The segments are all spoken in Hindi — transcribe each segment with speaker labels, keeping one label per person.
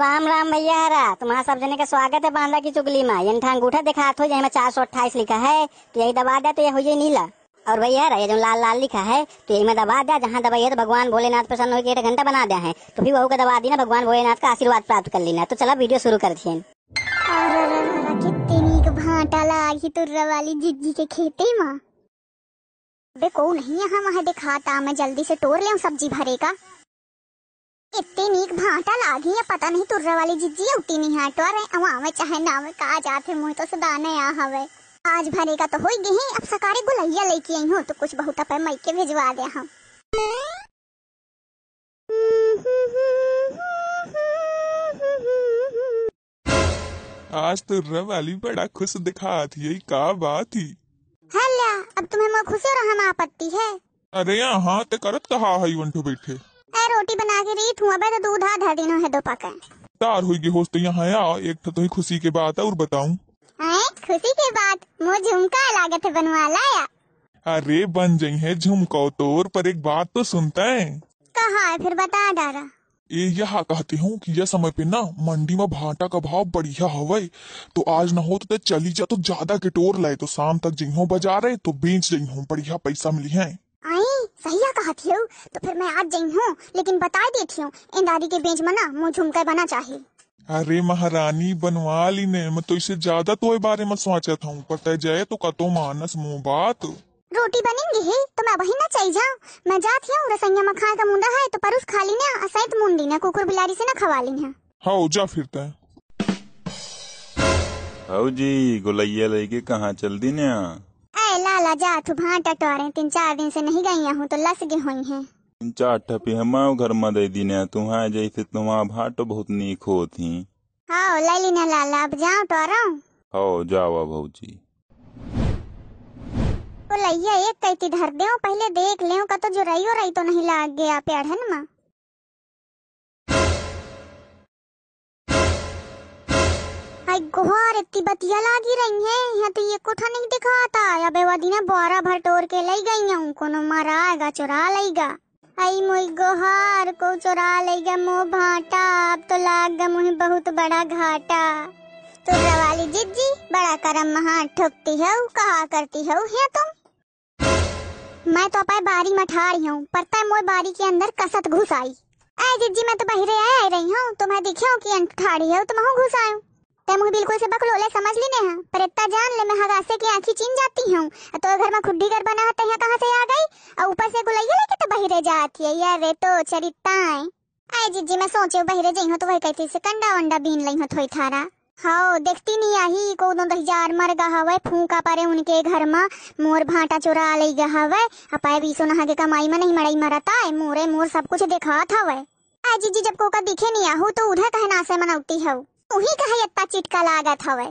Speaker 1: राम राम भैया हरा तुम्हारा सब जने का स्वागत है बांदा की चुगली में ये अंगूठा दिखा हो जाए चार सौ अट्ठाईस लिखा है तो यही दबा दे तो ये हो ये नीला और भैया ये जो लाल लाल लिखा है तो यही में दबा दे जहाँ दबाइए तो भगवान भोलेनाथ प्रसन्न हो एक घंटा बना दिया है तो फिर बहू का दबा दी ना भगवान भोलेनाथ का आशीर्वाद प्राप्त कर लेना तो चला वीडियो शुरू कर दिए भाटा लागी तुर्रा वाली जिज्जी के खेते माँ बे को नहीं यहाँ वहाँ दिखाता मैं जल्दी से तोड़ ले सब्जी भरे का इतने नीक भाटा दी है पता नहीं तुर्रा वाली जिज्जी उठी नहीं हटवा रहे अवा में चाहे ना में का जात है मुझे तो सदा न आ हवे आज भरे का तो होई गई अब सकारे गुलैया लेके आई हूँ तो कुछ बहुत अपने मई के भिजवा दिया हूँ
Speaker 2: आज तुर्रा वाली बड़ा खुश दिखा थी यही का बात ही
Speaker 1: हल्ला अब तुम्हें मैं खुश और हम आपत्ति है
Speaker 2: अरे यहाँ ते करत कहा है वंटू बैठे
Speaker 1: रोटी बना के रही हूँ अबे तो दूध आधा दिनों है दो पका
Speaker 2: तार हुई की होस्ट तो यहाँ आया एक तो ही खुशी के बात है और बताऊं
Speaker 1: हाँ, खुशी के बात मो झुमका लागत है बनवा लाया
Speaker 2: अरे बन जई है झुमको तोर पर एक बात तो सुनता है
Speaker 1: कहा है फिर बता डारा
Speaker 2: ये यहाँ कहती हूँ कि यह समय पे ना मंडी में भाटा का भाव बढ़िया हवे तो आज ना हो तो चली जा तो ज्यादा के टोर लाए तो शाम तक जियो बाजार है तो बेच जई हूँ बढ़िया पैसा मिली है
Speaker 1: सहिया कहा थी तो फिर मैं आज जई हूँ लेकिन बता देती हूँ इन दादी के बेंच मना मुँह झुमकर बना चाहे
Speaker 2: अरे महारानी बनवा ली ने मैं तो इसे ज्यादा तो बारे में सोचा था पता जाए तो कतो मानस मुँह बात
Speaker 1: रोटी बनेंगी ही तो मैं वही ना चाहिए जाऊँ मैं जाती हूँ रसैया में का मुंडा है तो परुस खा लीना असैत मुंडी ना कुकुर बिलारी से ना खवा लीना
Speaker 2: हाँ जा फिरता है हाउ जी गुलैया लेके कहाँ चल दी ना
Speaker 1: लाला साला जात भाटा टोरे तीन चार दिन से नहीं गई हूँ तो लस गई हुई है
Speaker 2: तीन चार ठपी हम घर में दे दी ना तू तुम्हारा जैसे तुम्हारा तो भाटो बहुत नीक होती
Speaker 1: हाँ लैली ना लाला अब जाओ टोरा
Speaker 2: हाँ जाओ भाजी
Speaker 1: तो लैया एक कैती धर दे पहले देख ले तो जुराई रही तो नहीं लाग गया पेड़ है ना भाई गॉड इतनी बतिया लागी रही है यहाँ तो ये कोठा नहीं दिखाता या बेवादी ने बोरा भर टोर के ले गई हूँ को मारा आएगा चुरा लेगा आई मोई गोहार को चुरा लेगा मो भाटा अब तो लाग गया मुहे बहुत बड़ा घाटा तो वाली जी बड़ा करम महा ठोकती हो कहा करती है तुम मैं तो अपने बारी मठा रही हूँ पर तय मोई बारी के अंदर कसत घुस आई ऐ जी मैं तो बहरे आ रही हूँ तुम्हें दिखे हो अंक ठाड़ी है तुम तो घुस आयो ते मुह बिल्कुल से बकलो ले समझ लेने ने हां पर इतना जान ले मैं हगासे की आंखी चीन जाती हूं तो घर में खुड्डी घर बना हते हैं कहां से आ गई और ऊपर से गुलैया लेके तो बहिरे जाती है यार रे तो चरिताएं जी जी मैं सोचे बहिरे जाई हूं तो वही कहती से कंडा वंडा बीन लई हूं थोई थारा हाँ देखती नहीं आही को दो हजार मर गा हुआ फूका पारे उनके घर में मोर भाटा चुरा ले गा हुआ अपाए बीसो नहा के कमाई में नहीं मरई मरता है मोरे मोर सब कुछ देखा था वह आजी जी जब कोका दिखे नहीं आहू तो उधर कहना से मनाउती हूँ उही कहा इतना चिटका लागत हवे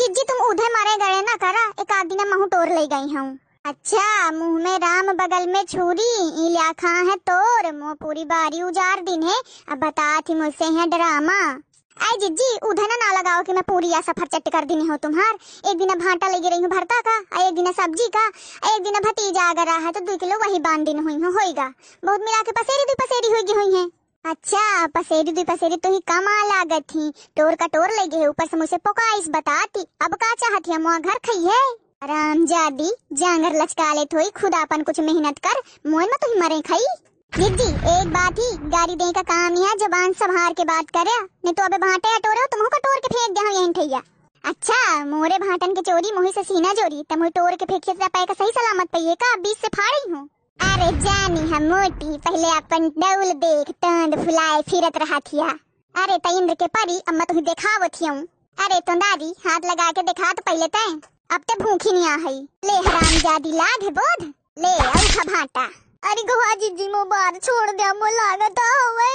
Speaker 1: जिज्जी तुम उधर मारे गए ना करा एक आध दिन महू टोर ले गई हूँ अच्छा मुंह में राम बगल में छुरी इलिया खा है तोर मुंह पूरी बारी उजार दिन है अब बता थी मुझसे है ड्रामा आई जिज्जी उधर ना, लगाओ कि मैं पूरी या सफर चट कर दिन हो तुम्हार एक दिन भाटा ले रही हूँ भरता का एक दिन सब्जी का एक दिन भतीजा अगर रहा है तो दो किलो वही बांध दिन हुई हूँ होएगा बहुत मिला के पसेरी दी पसेरी हुई हुई है अच्छा पसेरी दुई पसेरी तो ही आ लागत ही टोर का टोर लगे है ऊपर से मुझे पोकाइस बताती अब का चाहती है मुआ घर खई है राम जादी जांगर लचका ले थोई खुद अपन कुछ मेहनत कर मोहन में ही मरे खाई दीदी एक बात ही गाड़ी दे का काम ही है जबान संभार के बात कर नहीं तो अबे भाटे टोरे हो तुम का टोर के फेंक दिया हूँ ठैया अच्छा मोरे भाटन की चोरी मोही से सीना चोरी तमुई टोर के फेंके सही सलामत पे का बीच से फाड़ी हूँ अरे जानी हम मोटी पहले अपन डौल देख तंद फुलाए फिरत रहा थिया अरे इंद्र के परी अब मैं तुम्हें देखाव थियऊ अरे तो दादी हाथ लगा के दिखा तो पहले तय अब तो भूखी नहीं आ है ले हराम जादी लाग है बोध ले और भाटा अरे गोहा जी जी मोबार छोड़ दिया मो लागत होवे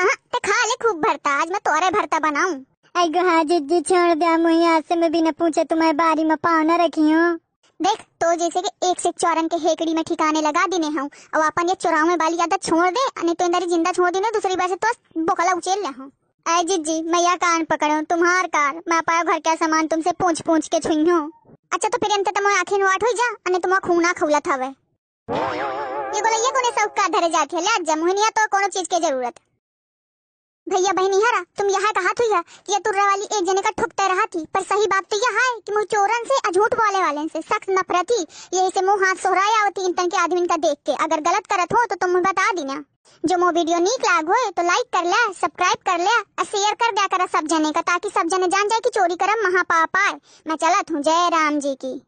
Speaker 1: आहा ते खा ले खूब भरता आज मैं तोरे भरता बनाऊं आई गोहा जी जी छोड़ दिया मो यहां से मैं बिना पूछे तुम्हारे बारी में पावना रखी हूं देख तो जैसे कि एक से चौरन के हेकड़ी में ठिकाने लगा देने हूँ अब अपन ये में बाली आदत छोड़ दे नहीं तो इंदर जिंदा छोड़ दी दूसरी बार से तो बोखला उचेल ले हूँ अजीत जी मैं यह कान पकड़ो तुम्हार कार मैं पाया घर का सामान तुमसे पूछ पूछ के छुई हूँ अच्छा तो फिर अंत तुम आखिर वाट हो जा अने तुम्हारा खूना खौला था वे ये बोला ये कोने सब का धरे जाके ले आज जमुनिया तो कोनो चीज की जरूरत है भैया बहनी हरा तुम यहाँ कहा थी ये तुर्रा वाली एक जने का ठुकते रहा थी पर सही बात तो यह है कि मुँह चोरन से झूठ बोले वाले से सख्त नफरत ही ये इसे मुँह हाथ सोहराया होती इंटन के आदमी का देख के अगर गलत करत हो तो तुम मुझे बता देना जो मो वीडियो नीक लाग हुए तो लाइक कर लिया सब्सक्राइब कर लिया और शेयर कर दिया करा सब जने का ताकि सब जने जान जाए कि चोरी करम महापाप आए मैं चलत हूँ जय राम जी की